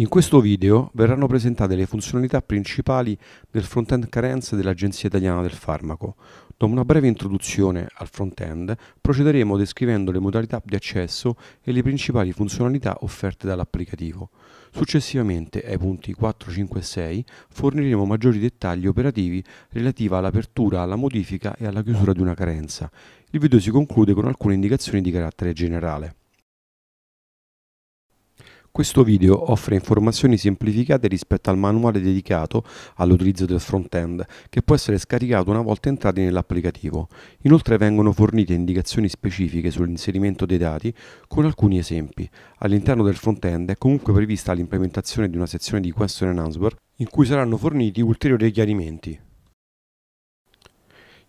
In questo video verranno presentate le funzionalità principali del front-end carenze dell'Agenzia Italiana del Farmaco. Dopo una breve introduzione al front-end procederemo descrivendo le modalità di accesso e le principali funzionalità offerte dall'applicativo. Successivamente, ai punti 4, 5 e 6, forniremo maggiori dettagli operativi relativi all'apertura, alla modifica e alla chiusura di una carenza. Il video si conclude con alcune indicazioni di carattere generale. Questo video offre informazioni semplificate rispetto al manuale dedicato all'utilizzo del front-end, che può essere scaricato una volta entrati nell'applicativo. Inoltre vengono fornite indicazioni specifiche sull'inserimento dei dati con alcuni esempi. All'interno del front-end è comunque prevista l'implementazione di una sezione di question and answer in cui saranno forniti ulteriori chiarimenti.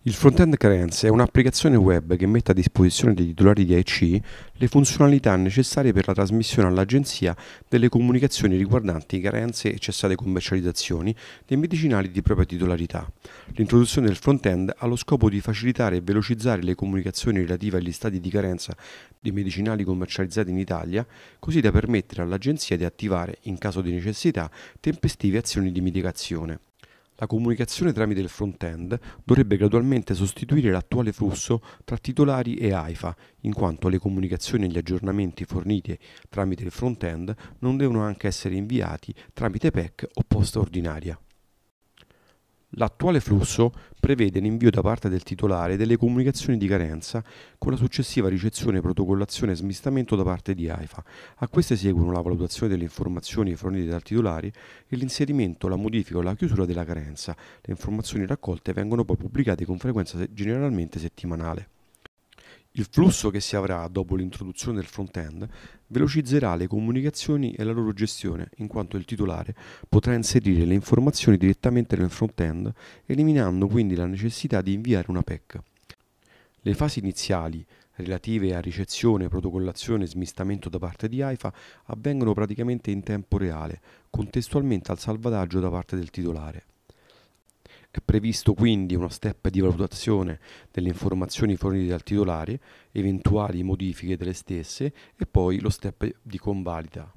Il frontend end è un'applicazione web che mette a disposizione dei titolari di AEC le funzionalità necessarie per la trasmissione all'agenzia delle comunicazioni riguardanti carenze e cessate commercializzazioni dei medicinali di propria titolarità. L'introduzione del frontend ha lo scopo di facilitare e velocizzare le comunicazioni relative agli stati di carenza dei medicinali commercializzati in Italia, così da permettere all'agenzia di attivare, in caso di necessità, tempestive azioni di mitigazione. La comunicazione tramite il front-end dovrebbe gradualmente sostituire l'attuale flusso tra titolari e AIFA, in quanto le comunicazioni e gli aggiornamenti forniti tramite il front-end non devono anche essere inviati tramite PEC o posta ordinaria. L'attuale flusso prevede l'invio da parte del titolare delle comunicazioni di carenza con la successiva ricezione, protocollazione e smistamento da parte di AIFA. A queste seguono la valutazione delle informazioni fornite dal titolare e l'inserimento, la modifica o la chiusura della carenza. Le informazioni raccolte vengono poi pubblicate con frequenza generalmente settimanale. Il flusso che si avrà dopo l'introduzione del front-end velocizzerà le comunicazioni e la loro gestione, in quanto il titolare potrà inserire le informazioni direttamente nel front-end, eliminando quindi la necessità di inviare una PEC. Le fasi iniziali relative a ricezione, protocollazione e smistamento da parte di AIFA avvengono praticamente in tempo reale, contestualmente al salvataggio da parte del titolare. È previsto quindi uno step di valutazione delle informazioni fornite dal titolare, eventuali modifiche delle stesse e poi lo step di convalida.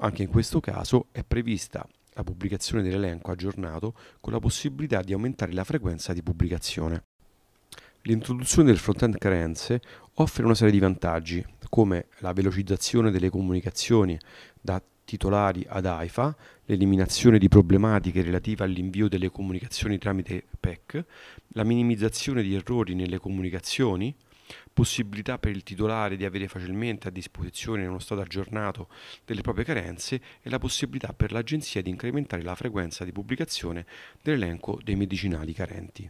Anche in questo caso è prevista la pubblicazione dell'elenco aggiornato con la possibilità di aumentare la frequenza di pubblicazione. L'introduzione del front-end carenze offre una serie di vantaggi, come la velocizzazione delle comunicazioni da titolari ad AIFA, l'eliminazione di problematiche relative all'invio delle comunicazioni tramite PEC, la minimizzazione di errori nelle comunicazioni, possibilità per il titolare di avere facilmente a disposizione uno stato aggiornato delle proprie carenze e la possibilità per l'agenzia di incrementare la frequenza di pubblicazione dell'elenco dei medicinali carenti.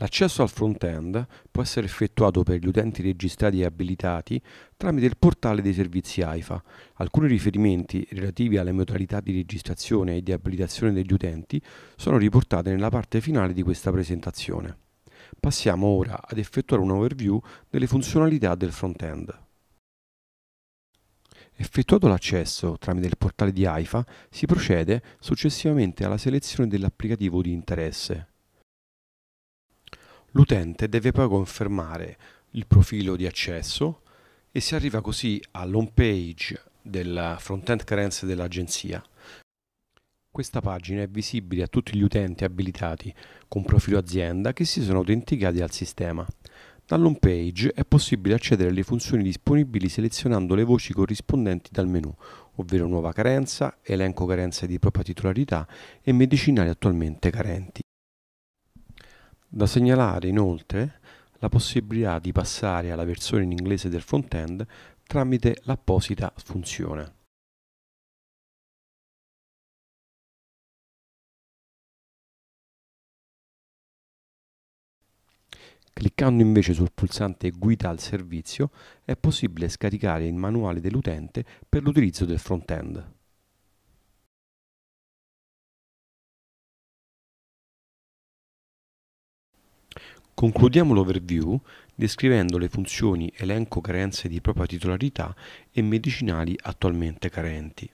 L'accesso al front-end può essere effettuato per gli utenti registrati e abilitati tramite il portale dei servizi AIFA. Alcuni riferimenti relativi alle modalità di registrazione e di abilitazione degli utenti sono riportati nella parte finale di questa presentazione. Passiamo ora ad effettuare un overview delle funzionalità del front-end. Effettuato l'accesso tramite il portale di AIFA, si procede successivamente alla selezione dell'applicativo di interesse L'utente deve poi confermare il profilo di accesso e si arriva così all'home page della front-end carenze dell'agenzia. Questa pagina è visibile a tutti gli utenti abilitati con profilo azienda che si sono autenticati al sistema. Dall'home page è possibile accedere alle funzioni disponibili selezionando le voci corrispondenti dal menu, ovvero nuova carenza, elenco carenze di propria titolarità e medicinali attualmente carenti. Da segnalare inoltre la possibilità di passare alla versione in inglese del front-end tramite l'apposita funzione. Cliccando invece sul pulsante Guida al servizio è possibile scaricare il manuale dell'utente per l'utilizzo del front-end. Concludiamo l'overview descrivendo le funzioni elenco carenze di propria titolarità e medicinali attualmente carenti.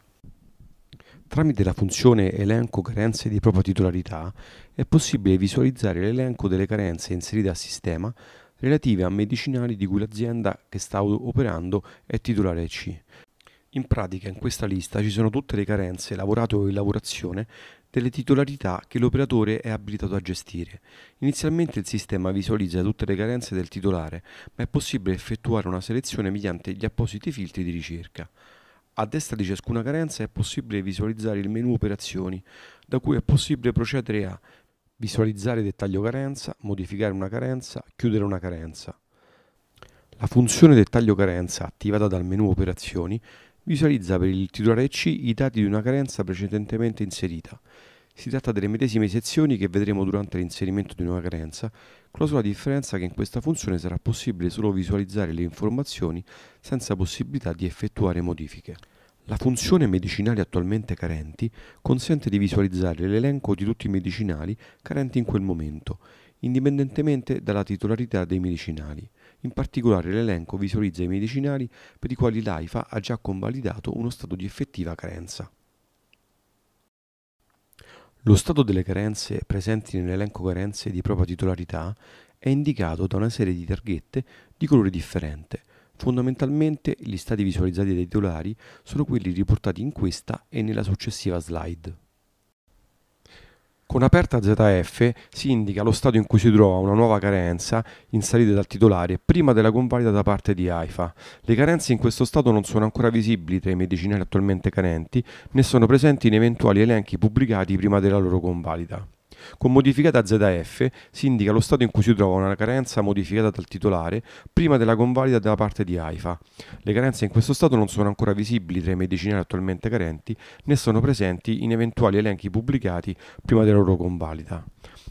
Tramite la funzione elenco carenze di propria titolarità è possibile visualizzare l'elenco delle carenze inserite al sistema relative a medicinali di cui l'azienda che sta operando è titolare C, in pratica in questa lista ci sono tutte le carenze, lavorato o in lavorazione, delle titolarità che l'operatore è abilitato a gestire. Inizialmente il sistema visualizza tutte le carenze del titolare, ma è possibile effettuare una selezione mediante gli appositi filtri di ricerca. A destra di ciascuna carenza è possibile visualizzare il menu operazioni, da cui è possibile procedere a visualizzare dettaglio carenza, modificare una carenza, chiudere una carenza. La funzione dettaglio carenza attivata dal menu operazioni visualizza per il titolare C i dati di una carenza precedentemente inserita. Si tratta delle medesime sezioni che vedremo durante l'inserimento di una carenza, con la sola differenza che in questa funzione sarà possibile solo visualizzare le informazioni senza possibilità di effettuare modifiche. La funzione medicinali attualmente carenti consente di visualizzare l'elenco di tutti i medicinali carenti in quel momento, indipendentemente dalla titolarità dei medicinali. In particolare l'elenco visualizza i medicinali per i quali l'AIFA ha già convalidato uno stato di effettiva carenza. Lo stato delle carenze presenti nell'elenco carenze di propria titolarità è indicato da una serie di targhette di colore differente. Fondamentalmente gli stati visualizzati dai titolari sono quelli riportati in questa e nella successiva slide. Con aperta ZF si indica lo stato in cui si trova una nuova carenza inserita dal titolare prima della convalida da parte di AIFA. Le carenze in questo stato non sono ancora visibili tra i medicinali attualmente carenti né sono presenti in eventuali elenchi pubblicati prima della loro convalida. Con modificata ZF si indica lo stato in cui si trova una carenza modificata dal titolare prima della convalida da parte di AIFA. Le carenze in questo stato non sono ancora visibili tra i medicinali attualmente carenti né sono presenti in eventuali elenchi pubblicati prima della loro convalida.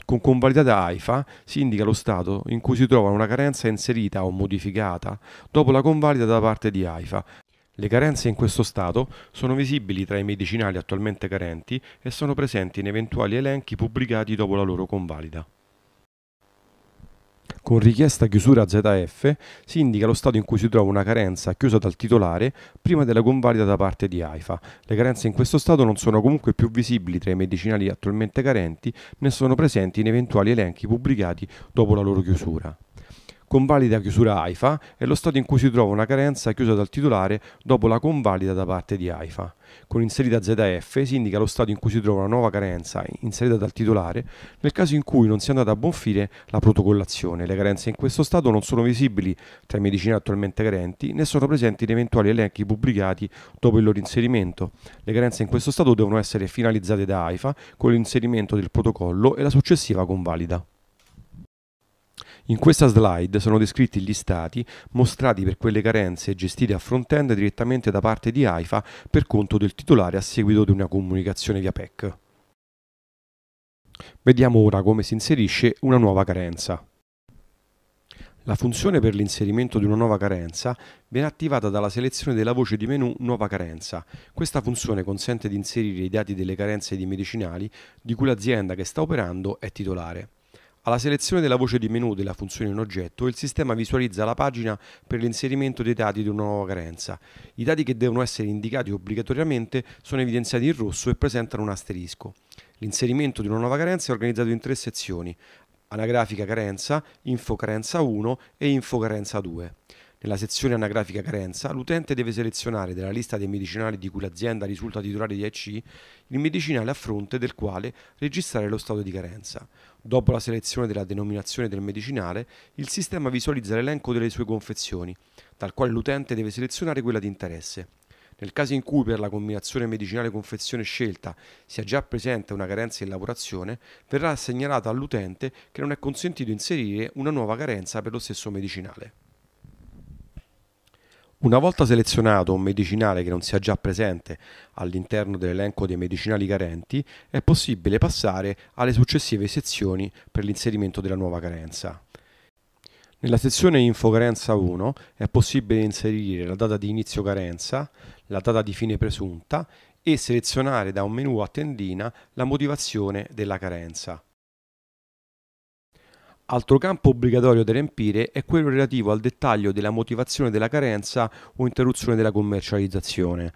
Con convalidata AIFA si indica lo stato in cui si trova una carenza inserita o modificata dopo la convalida da parte di AIFA le carenze in questo stato sono visibili tra i medicinali attualmente carenti e sono presenti in eventuali elenchi pubblicati dopo la loro convalida. Con richiesta chiusura ZF si indica lo stato in cui si trova una carenza chiusa dal titolare prima della convalida da parte di AIFA. Le carenze in questo stato non sono comunque più visibili tra i medicinali attualmente carenti né sono presenti in eventuali elenchi pubblicati dopo la loro chiusura convalida chiusura AIFA è lo stato in cui si trova una carenza chiusa dal titolare dopo la convalida da parte di AIFA. Con inserita ZF si indica lo stato in cui si trova una nuova carenza inserita dal titolare nel caso in cui non sia andata a buon fine la protocollazione. Le carenze in questo stato non sono visibili tra i medicine attualmente carenti né sono presenti in eventuali elenchi pubblicati dopo il loro inserimento. Le carenze in questo stato devono essere finalizzate da AIFA con l'inserimento del protocollo e la successiva convalida. In questa slide sono descritti gli stati mostrati per quelle carenze gestite a front-end direttamente da parte di AIFA per conto del titolare a seguito di una comunicazione via PEC. Vediamo ora come si inserisce una nuova carenza. La funzione per l'inserimento di una nuova carenza viene attivata dalla selezione della voce di menu Nuova carenza. Questa funzione consente di inserire i dati delle carenze di medicinali di cui l'azienda che sta operando è titolare. Alla selezione della voce di menu della funzione in oggetto, il sistema visualizza la pagina per l'inserimento dei dati di una nuova carenza. I dati che devono essere indicati obbligatoriamente sono evidenziati in rosso e presentano un asterisco. L'inserimento di una nuova carenza è organizzato in tre sezioni, anagrafica carenza, info carenza 1 e info carenza 2. Nella sezione anagrafica carenza, l'utente deve selezionare dalla lista dei medicinali di cui l'azienda risulta titolare di IC il medicinale a fronte del quale registrare lo stato di carenza. Dopo la selezione della denominazione del medicinale, il sistema visualizza l'elenco delle sue confezioni, dal quale l'utente deve selezionare quella di interesse. Nel caso in cui per la combinazione medicinale-confezione scelta sia già presente una carenza in lavorazione, verrà segnalata all'utente che non è consentito inserire una nuova carenza per lo stesso medicinale. Una volta selezionato un medicinale che non sia già presente all'interno dell'elenco dei medicinali carenti, è possibile passare alle successive sezioni per l'inserimento della nuova carenza. Nella sezione Info Carenza 1 è possibile inserire la data di inizio carenza, la data di fine presunta e selezionare da un menu a tendina la motivazione della carenza. Altro campo obbligatorio da riempire è quello relativo al dettaglio della motivazione della carenza o interruzione della commercializzazione.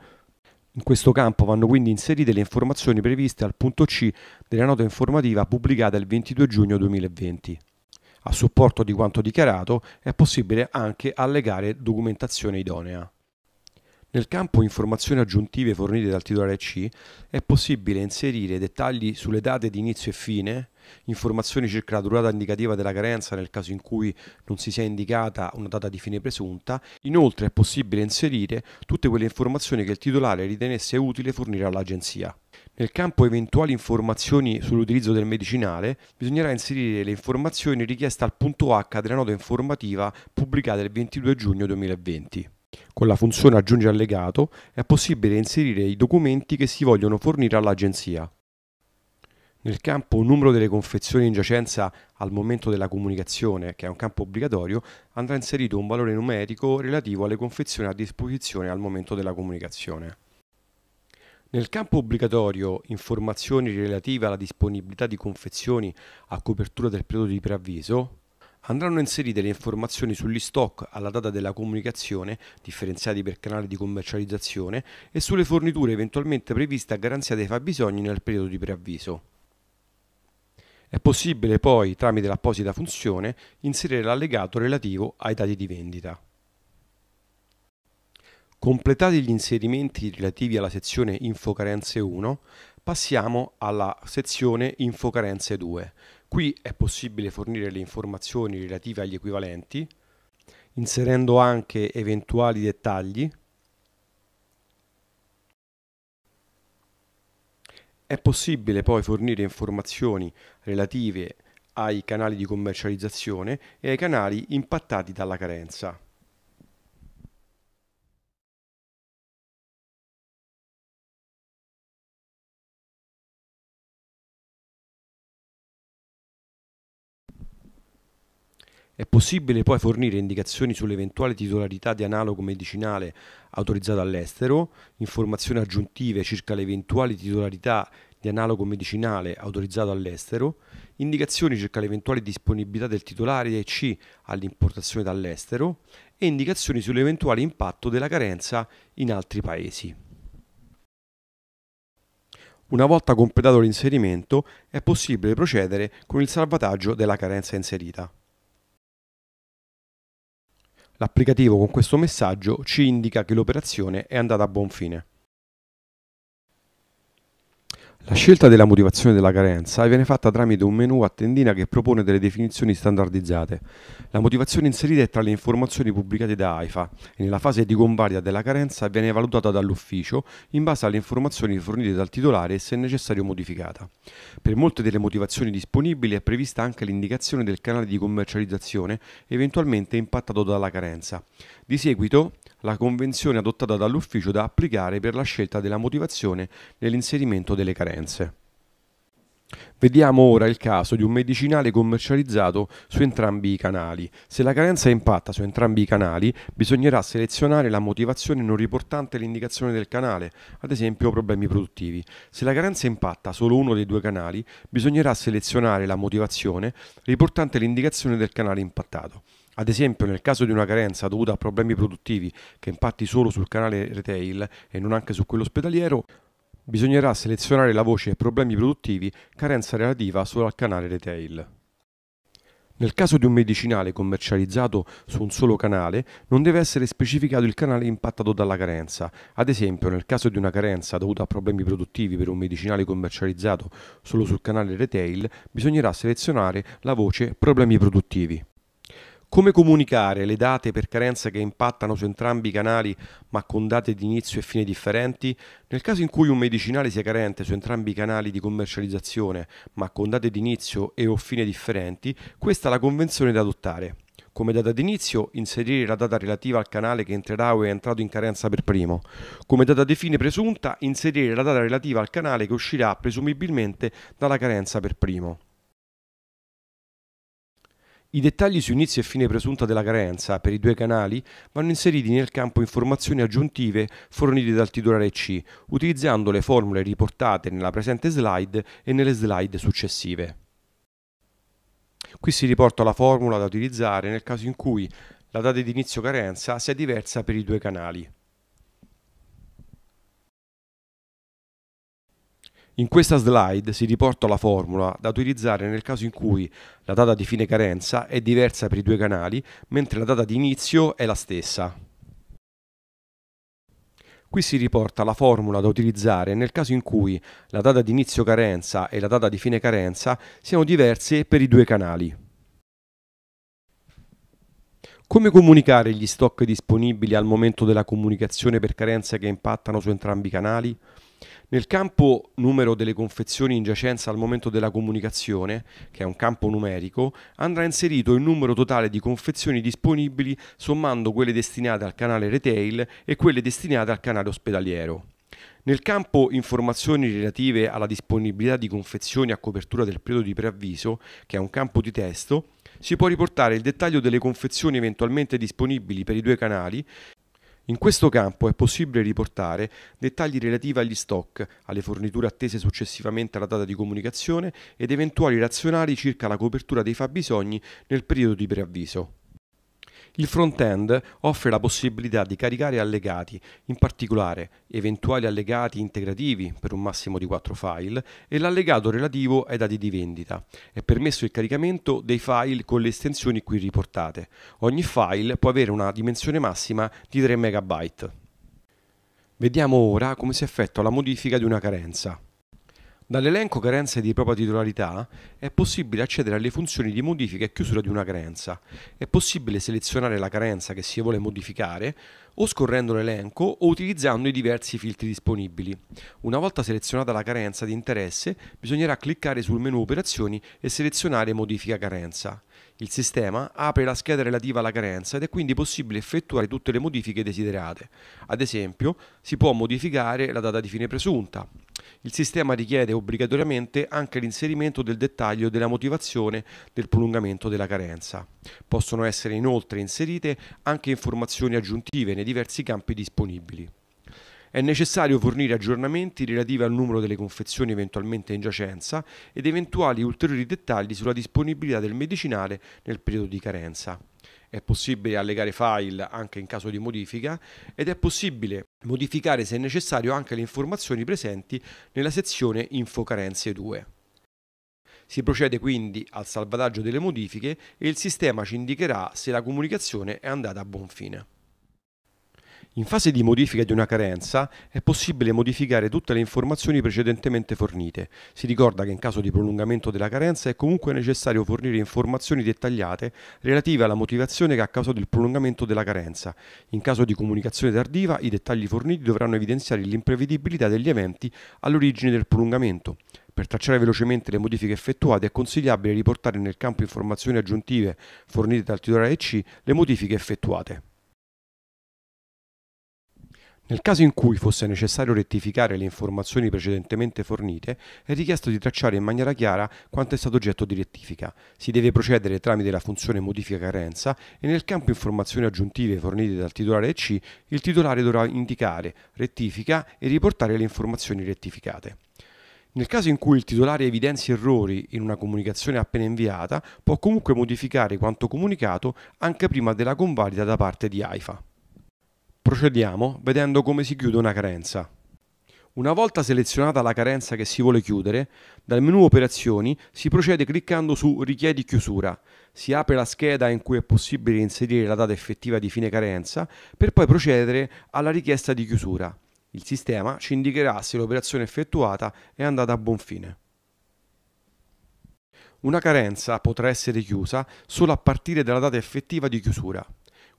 In questo campo vanno quindi inserite le informazioni previste al punto C della nota informativa pubblicata il 22 giugno 2020. A supporto di quanto dichiarato è possibile anche allegare documentazione idonea. Nel campo informazioni aggiuntive fornite dal titolare C è possibile inserire dettagli sulle date di inizio e fine, informazioni circa la durata indicativa della carenza nel caso in cui non si sia indicata una data di fine presunta. Inoltre è possibile inserire tutte quelle informazioni che il titolare ritenesse utile fornire all'agenzia. Nel campo eventuali informazioni sull'utilizzo del medicinale, bisognerà inserire le informazioni richieste al punto H della nota informativa pubblicata il 22 giugno 2020. Con la funzione Aggiungi allegato è possibile inserire i documenti che si vogliono fornire all'agenzia. Nel campo numero delle confezioni in giacenza al momento della comunicazione, che è un campo obbligatorio, andrà inserito un valore numerico relativo alle confezioni a disposizione al momento della comunicazione. Nel campo obbligatorio informazioni relative alla disponibilità di confezioni a copertura del periodo di preavviso, andranno inserite le informazioni sugli stock alla data della comunicazione, differenziati per canale di commercializzazione, e sulle forniture eventualmente previste a garanzia dei fabbisogni nel periodo di preavviso. È possibile poi, tramite l'apposita funzione, inserire l'allegato relativo ai dati di vendita. Completati gli inserimenti relativi alla sezione Infocarenze 1, passiamo alla sezione Infocarenze 2. Qui è possibile fornire le informazioni relative agli equivalenti, inserendo anche eventuali dettagli È possibile poi fornire informazioni relative ai canali di commercializzazione e ai canali impattati dalla carenza. È possibile poi fornire indicazioni sull'eventuale titolarità di analogo medicinale autorizzato all'estero, informazioni aggiuntive circa l'eventuale titolarità di analogo medicinale autorizzato all'estero, indicazioni circa l'eventuale disponibilità del titolare DEC all'importazione dall'estero e indicazioni sull'eventuale impatto della carenza in altri paesi. Una volta completato l'inserimento è possibile procedere con il salvataggio della carenza inserita. L'applicativo con questo messaggio ci indica che l'operazione è andata a buon fine. La scelta della motivazione della carenza viene fatta tramite un menu a tendina che propone delle definizioni standardizzate. La motivazione inserita è tra le informazioni pubblicate da AIFA e nella fase di convaria della carenza viene valutata dall'ufficio in base alle informazioni fornite dal titolare e se necessario modificata. Per molte delle motivazioni disponibili è prevista anche l'indicazione del canale di commercializzazione eventualmente impattato dalla carenza. Di seguito la convenzione adottata dall'ufficio da applicare per la scelta della motivazione nell'inserimento delle carenze. Vediamo ora il caso di un medicinale commercializzato su entrambi i canali. Se la carenza impatta su entrambi i canali, bisognerà selezionare la motivazione non riportante l'indicazione del canale, ad esempio problemi produttivi. Se la carenza impatta solo uno dei due canali, bisognerà selezionare la motivazione riportante l'indicazione del canale impattato. Ad esempio, nel caso di una carenza dovuta a problemi produttivi che impatti solo sul canale retail e non anche su quello ospedaliero, bisognerà selezionare la voce problemi produttivi carenza relativa solo al canale retail. Nel caso di un medicinale commercializzato su un solo canale, non deve essere specificato il canale impattato dalla carenza. Ad esempio, nel caso di una carenza dovuta a problemi produttivi per un medicinale commercializzato solo sul canale retail, bisognerà selezionare la voce problemi produttivi. Come comunicare le date per carenza che impattano su entrambi i canali ma con date di inizio e fine differenti? Nel caso in cui un medicinale sia carente su entrambi i canali di commercializzazione ma con date di inizio e o fine differenti, questa è la convenzione da adottare. Come data d'inizio inserire la data relativa al canale che entrerà o è entrato in carenza per primo. Come data di fine presunta inserire la data relativa al canale che uscirà presumibilmente dalla carenza per primo. I dettagli su inizio e fine presunta della carenza per i due canali vanno inseriti nel campo informazioni aggiuntive fornite dal titolare C, utilizzando le formule riportate nella presente slide e nelle slide successive. Qui si riporta la formula da utilizzare nel caso in cui la data di inizio carenza sia diversa per i due canali. In questa slide si riporta la formula da utilizzare nel caso in cui la data di fine carenza è diversa per i due canali, mentre la data di inizio è la stessa. Qui si riporta la formula da utilizzare nel caso in cui la data di inizio carenza e la data di fine carenza siano diverse per i due canali. Come comunicare gli stock disponibili al momento della comunicazione per carenze che impattano su entrambi i canali? Nel campo numero delle confezioni in giacenza al momento della comunicazione, che è un campo numerico, andrà inserito il numero totale di confezioni disponibili sommando quelle destinate al canale retail e quelle destinate al canale ospedaliero. Nel campo informazioni relative alla disponibilità di confezioni a copertura del periodo di preavviso, che è un campo di testo, si può riportare il dettaglio delle confezioni eventualmente disponibili per i due canali in questo campo è possibile riportare dettagli relativi agli stock, alle forniture attese successivamente alla data di comunicazione ed eventuali razionali circa la copertura dei fabbisogni nel periodo di preavviso. Il front-end offre la possibilità di caricare allegati, in particolare eventuali allegati integrativi per un massimo di 4 file e l'allegato relativo ai dati di vendita. È permesso il caricamento dei file con le estensioni qui riportate. Ogni file può avere una dimensione massima di 3 MB. Vediamo ora come si effettua la modifica di una carenza. Dall'elenco carenze di propria titolarità è possibile accedere alle funzioni di modifica e chiusura di una carenza. È possibile selezionare la carenza che si vuole modificare o scorrendo l'elenco o utilizzando i diversi filtri disponibili. Una volta selezionata la carenza di interesse, bisognerà cliccare sul menu Operazioni e selezionare Modifica carenza. Il sistema apre la scheda relativa alla carenza ed è quindi possibile effettuare tutte le modifiche desiderate. Ad esempio, si può modificare la data di fine presunta, il sistema richiede obbligatoriamente anche l'inserimento del dettaglio della motivazione del prolungamento della carenza. Possono essere inoltre inserite anche informazioni aggiuntive nei diversi campi disponibili. È necessario fornire aggiornamenti relativi al numero delle confezioni eventualmente in giacenza ed eventuali ulteriori dettagli sulla disponibilità del medicinale nel periodo di carenza. È possibile allegare file anche in caso di modifica ed è possibile modificare se necessario anche le informazioni presenti nella sezione Info Carenze 2. Si procede quindi al salvataggio delle modifiche e il sistema ci indicherà se la comunicazione è andata a buon fine. In fase di modifica di una carenza è possibile modificare tutte le informazioni precedentemente fornite. Si ricorda che in caso di prolungamento della carenza è comunque necessario fornire informazioni dettagliate relative alla motivazione che ha causato il prolungamento della carenza. In caso di comunicazione tardiva, i dettagli forniti dovranno evidenziare l'imprevedibilità degli eventi all'origine del prolungamento. Per tracciare velocemente le modifiche effettuate è consigliabile riportare nel campo informazioni aggiuntive fornite dal titolare EC le modifiche effettuate. Nel caso in cui fosse necessario rettificare le informazioni precedentemente fornite, è richiesto di tracciare in maniera chiara quanto è stato oggetto di rettifica. Si deve procedere tramite la funzione modifica carenza e nel campo informazioni aggiuntive fornite dal titolare C, il titolare dovrà indicare rettifica e riportare le informazioni rettificate. Nel caso in cui il titolare evidenzi errori in una comunicazione appena inviata, può comunque modificare quanto comunicato anche prima della convalida da parte di AIFA. Procediamo vedendo come si chiude una carenza. Una volta selezionata la carenza che si vuole chiudere, dal menu Operazioni si procede cliccando su Richiedi chiusura. Si apre la scheda in cui è possibile inserire la data effettiva di fine carenza per poi procedere alla richiesta di chiusura. Il sistema ci indicherà se l'operazione effettuata è andata a buon fine. Una carenza potrà essere chiusa solo a partire dalla data effettiva di chiusura.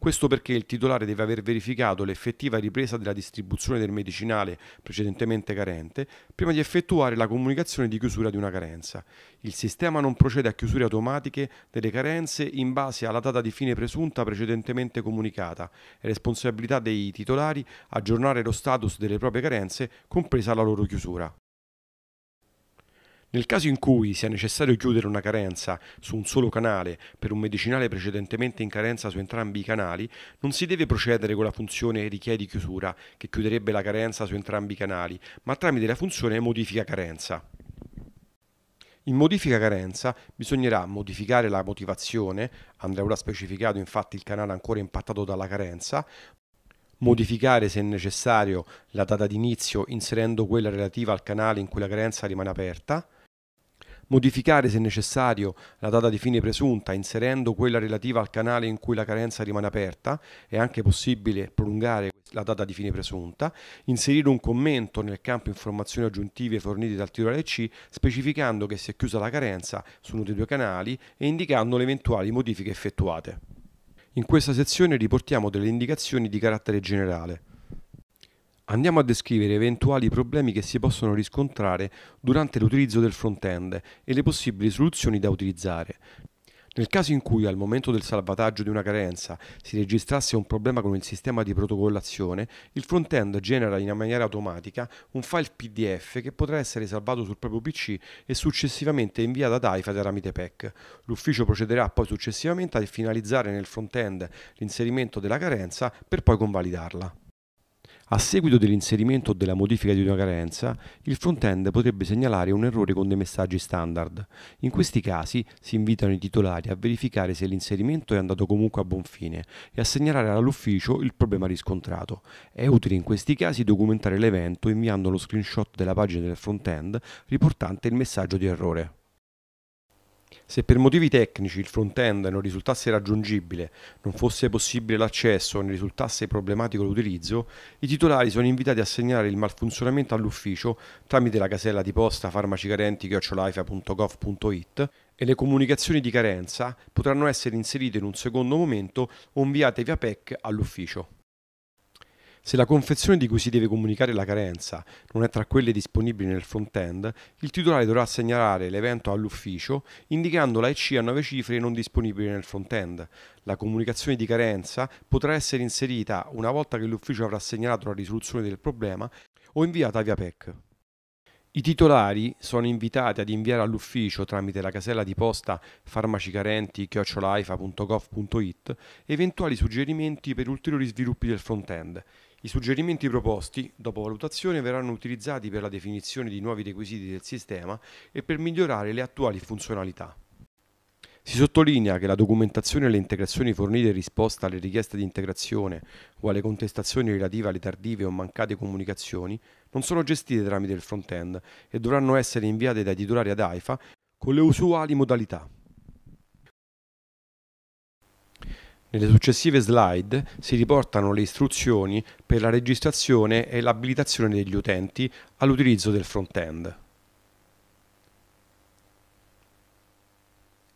Questo perché il titolare deve aver verificato l'effettiva ripresa della distribuzione del medicinale precedentemente carente prima di effettuare la comunicazione di chiusura di una carenza. Il sistema non procede a chiusure automatiche delle carenze in base alla data di fine presunta precedentemente comunicata. È responsabilità dei titolari aggiornare lo status delle proprie carenze, compresa la loro chiusura. Nel caso in cui sia necessario chiudere una carenza su un solo canale per un medicinale precedentemente in carenza su entrambi i canali, non si deve procedere con la funzione richiedi chiusura, che chiuderebbe la carenza su entrambi i canali, ma tramite la funzione modifica carenza. In modifica carenza bisognerà modificare la motivazione, andrà ora specificato infatti il canale ancora impattato dalla carenza, modificare se necessario la data d'inizio inserendo quella relativa al canale in cui la carenza rimane aperta, modificare se necessario la data di fine presunta inserendo quella relativa al canale in cui la carenza rimane aperta, è anche possibile prolungare la data di fine presunta, inserire un commento nel campo informazioni aggiuntive fornite dal titolare C specificando che si è chiusa la carenza su uno dei due canali e indicando le eventuali modifiche effettuate. In questa sezione riportiamo delle indicazioni di carattere generale andiamo a descrivere eventuali problemi che si possono riscontrare durante l'utilizzo del front-end e le possibili soluzioni da utilizzare. Nel caso in cui al momento del salvataggio di una carenza si registrasse un problema con il sistema di protocollazione, il front-end genera in maniera automatica un file PDF che potrà essere salvato sul proprio PC e successivamente inviato ad AIFA tramite PEC. L'ufficio procederà poi successivamente a finalizzare nel front-end l'inserimento della carenza per poi convalidarla. A seguito dell'inserimento o della modifica di una carenza, il front-end potrebbe segnalare un errore con dei messaggi standard. In questi casi si invitano i titolari a verificare se l'inserimento è andato comunque a buon fine e a segnalare all'ufficio il problema riscontrato. È utile in questi casi documentare l'evento inviando lo screenshot della pagina del front-end riportante il messaggio di errore. Se per motivi tecnici il front-end non risultasse raggiungibile, non fosse possibile l'accesso o ne risultasse problematico l'utilizzo, i titolari sono invitati a segnalare il malfunzionamento all'ufficio tramite la casella di posta farmacicarenti.gov.it e le comunicazioni di carenza potranno essere inserite in un secondo momento o inviate via PEC all'ufficio. Se la confezione di cui si deve comunicare la carenza non è tra quelle disponibili nel front-end, il titolare dovrà segnalare l'evento all'ufficio indicando la EC a 9 cifre non disponibili nel front-end. La comunicazione di carenza potrà essere inserita una volta che l'ufficio avrà segnalato la risoluzione del problema o inviata via PEC. I titolari sono invitati ad inviare all'ufficio tramite la casella di posta farmacicarenti.gov.it eventuali suggerimenti per ulteriori sviluppi del front-end. I suggerimenti proposti, dopo valutazione, verranno utilizzati per la definizione di nuovi requisiti del sistema e per migliorare le attuali funzionalità. Si sottolinea che la documentazione e le integrazioni fornite in risposta alle richieste di integrazione o alle contestazioni relative alle tardive o mancate comunicazioni non sono gestite tramite il front-end e dovranno essere inviate dai titolari ad AIFA con le usuali modalità. Nelle successive slide si riportano le istruzioni per la registrazione e l'abilitazione degli utenti all'utilizzo del front-end.